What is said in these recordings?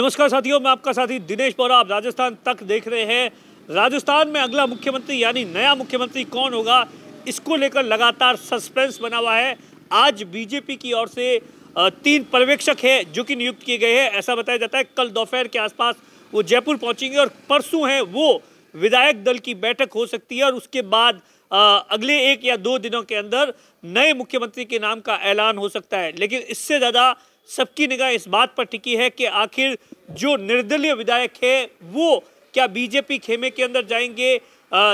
नमस्कार साथियों मैं आपका साथी दिनेश बोरा आप राजस्थान तक देख रहे हैं राजस्थान में अगला मुख्यमंत्री यानी नया मुख्यमंत्री कौन होगा इसको लेकर लगातार सस्पेंस बना हुआ है आज बीजेपी की ओर से तीन पर्यवेक्षक हैं जो कि नियुक्त किए गए हैं ऐसा बताया जाता है कल दोपहर के आसपास वो जयपुर पहुंचेंगे और परसों हैं वो विधायक दल की बैठक हो सकती है और उसके बाद अगले एक या दो दिनों के अंदर नए मुख्यमंत्री के नाम का ऐलान हो सकता है लेकिन इससे ज़्यादा सबकी निगाह इस बात पर टिकी है कि आखिर जो निर्दलीय विधायक है वो क्या बीजेपी खेमे के अंदर जाएंगे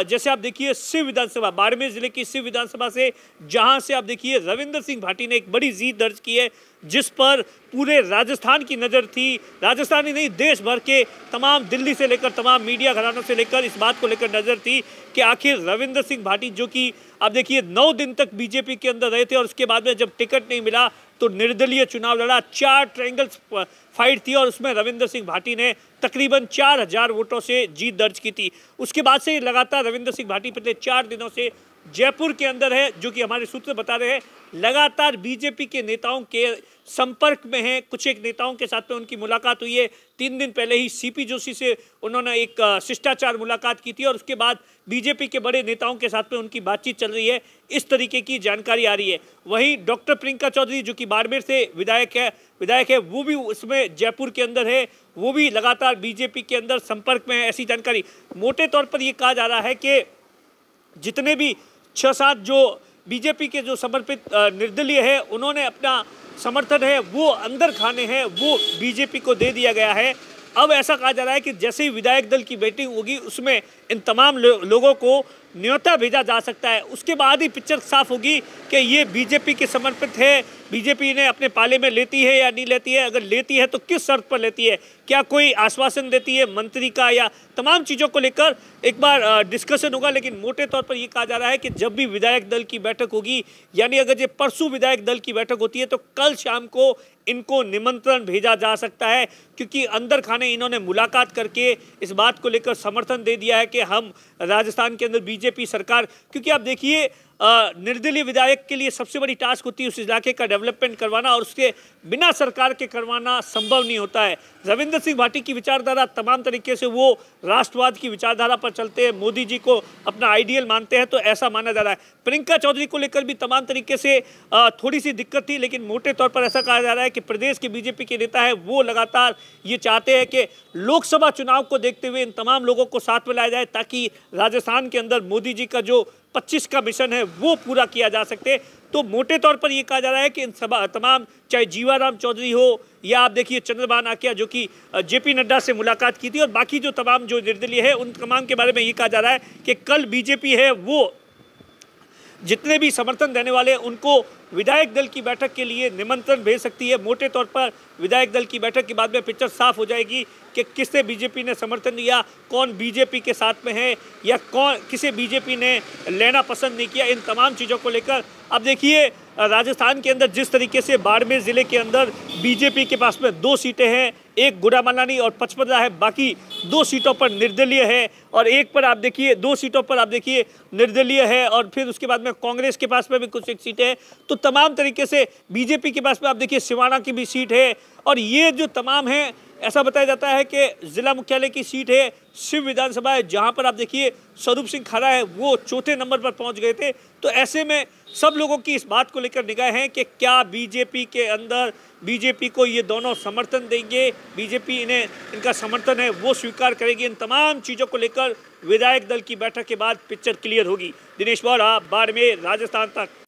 जैसे आप देखिए शिव विधानसभा बाड़मेर जिले की शिव विधानसभा से जहां से आप देखिए रविंद्र सिंह भाटी ने एक बड़ी जीत दर्ज की है जिस पर पूरे राजस्थान की नज़र थी राजस्थान ही नहीं देश भर के तमाम दिल्ली से लेकर तमाम मीडिया घरानों से लेकर इस बात को लेकर नज़र थी कि आखिर रविंद्र सिंह भाटी जो कि आप देखिए नौ दिन तक बीजेपी के अंदर रहे थे और उसके बाद में जब टिकट नहीं मिला तो निर्दलीय चुनाव लड़ा चार ट्रायंगल फाइट थी और उसमें रविंद्र सिंह भाटी ने तकरीबन चार हजार वोटों से जीत दर्ज की थी उसके बाद से लगातार रविंद्र सिंह भाटी पिछले चार दिनों से जयपुर के अंदर है जो कि हमारे सूत्र बता रहे हैं लगातार बीजेपी के नेताओं के संपर्क में हैं कुछ एक नेताओं के साथ में उनकी मुलाकात हुई है तीन दिन पहले ही सीपी जोशी से उन्होंने एक शिष्टाचार मुलाकात की थी और उसके बाद बीजेपी के बड़े नेताओं के साथ में उनकी बातचीत चल रही है इस तरीके की जानकारी आ रही है वहीं डॉक्टर प्रियंका चौधरी जो कि बाड़मेर से विधायक है विधायक है वो भी उसमें जयपुर के अंदर है वो भी लगातार बीजेपी के अंदर संपर्क में है ऐसी जानकारी मोटे तौर पर ये कहा जा रहा है कि जितने भी छः सात जो बीजेपी के जो समर्पित निर्दलीय है उन्होंने अपना समर्थन है वो अंदर खाने हैं वो बीजेपी को दे दिया गया है अब ऐसा कहा जा रहा है कि जैसे ही विधायक दल की बैठक होगी उसमें इन तमाम लो, लोगों को न्योता भेजा जा सकता है उसके बाद ही पिक्चर साफ होगी कि ये बीजेपी के समर्पित है बीजेपी ने अपने पाले में लेती है या नहीं लेती है अगर लेती है तो किस शर्त पर लेती है क्या कोई आश्वासन देती है मंत्री का या तमाम चीज़ों को लेकर एक बार डिस्कशन होगा लेकिन मोटे तौर पर यह कहा जा रहा है कि जब भी विधायक दल की बैठक होगी यानी अगर ये परसों विधायक दल की बैठक होती है तो कल शाम को इनको निमंत्रण भेजा जा सकता है क्योंकि अंदर खाने इन्होंने मुलाकात करके इस बात को लेकर समर्थन दे दिया है कि कि हम राजस्थान के अंदर बीजेपी सरकार क्योंकि आप देखिए निर्दलीय विधायक के लिए सबसे बड़ी टास्क होती है उस इलाके का डेवलपमेंट करवाना और उसके बिना सरकार के करवाना संभव नहीं होता है रविंद्र सिंह भाटी की विचारधारा तमाम तरीके से वो राष्ट्रवाद की विचारधारा पर चलते हैं मोदी जी को अपना आइडियल मानते हैं तो ऐसा माना जा रहा है प्रियंका चौधरी को लेकर भी तमाम तरीके से थोड़ी सी दिक्कत थी लेकिन मोटे तौर पर ऐसा कहा जा रहा है कि प्रदेश के बीजेपी के नेता है वो लगातार ये चाहते हैं कि लोकसभा चुनाव को देखते हुए इन तमाम लोगों को साथ में लाया जाए ताकि राजस्थान के अंदर मोदी जी का जो 2025 का मिशन है वो पूरा किया जा सकते तो मोटे तौर पर ये कहा जा रहा है कि इन सब तमाम चाहे जीवाराम चौधरी हो या आप देखिए चंद्रबान आकिया जो कि जेपी नड्डा से मुलाकात की थी और बाकी जो तमाम जो निर्दलीय है उन तमाम के बारे में ये कहा जा रहा है कि कल बीजेपी है वो जितने भी समर्थन देने वाले उनको विधायक दल की बैठक के लिए निमंत्रण भेज सकती है मोटे तौर पर विधायक दल की बैठक के बाद में पिक्चर साफ हो जाएगी कि किससे बीजेपी ने समर्थन दिया कौन बीजेपी के साथ में है या कौन किसे बीजेपी ने लेना पसंद नहीं किया इन तमाम चीज़ों को लेकर अब देखिए राजस्थान के अंदर जिस तरीके से बाड़मेर ज़िले के अंदर बीजेपी के पास में दो सीटें हैं एक गुड़ामालानी और पचपदा है बाकी दो सीटों पर निर्दलीय है और एक पर आप देखिए दो सीटों पर आप देखिए निर्दलीय है और फिर उसके बाद में कांग्रेस के पास में भी कुछ एक सीटें हैं तो तो तमाम तरीके से बीजेपी के पास में आप देखिए सिवाना की भी सीट है और ये जो तमाम है ऐसा बताया जाता है कि जिला मुख्यालय की सीट है शिव विधानसभा है जहाँ पर आप देखिए स्वरूप सिंह खरा है वो चौथे नंबर पर पहुँच गए थे तो ऐसे में सब लोगों की इस बात को लेकर निगाह है कि क्या बीजेपी के अंदर बीजेपी को ये दोनों समर्थन देंगे बीजेपी इन्हें इनका समर्थन है वो स्वीकार करेगी इन तमाम चीज़ों को लेकर विधायक दल की बैठक के बाद पिक्चर क्लियर होगी दिनेश बौरा बाड़मेर राजस्थान तक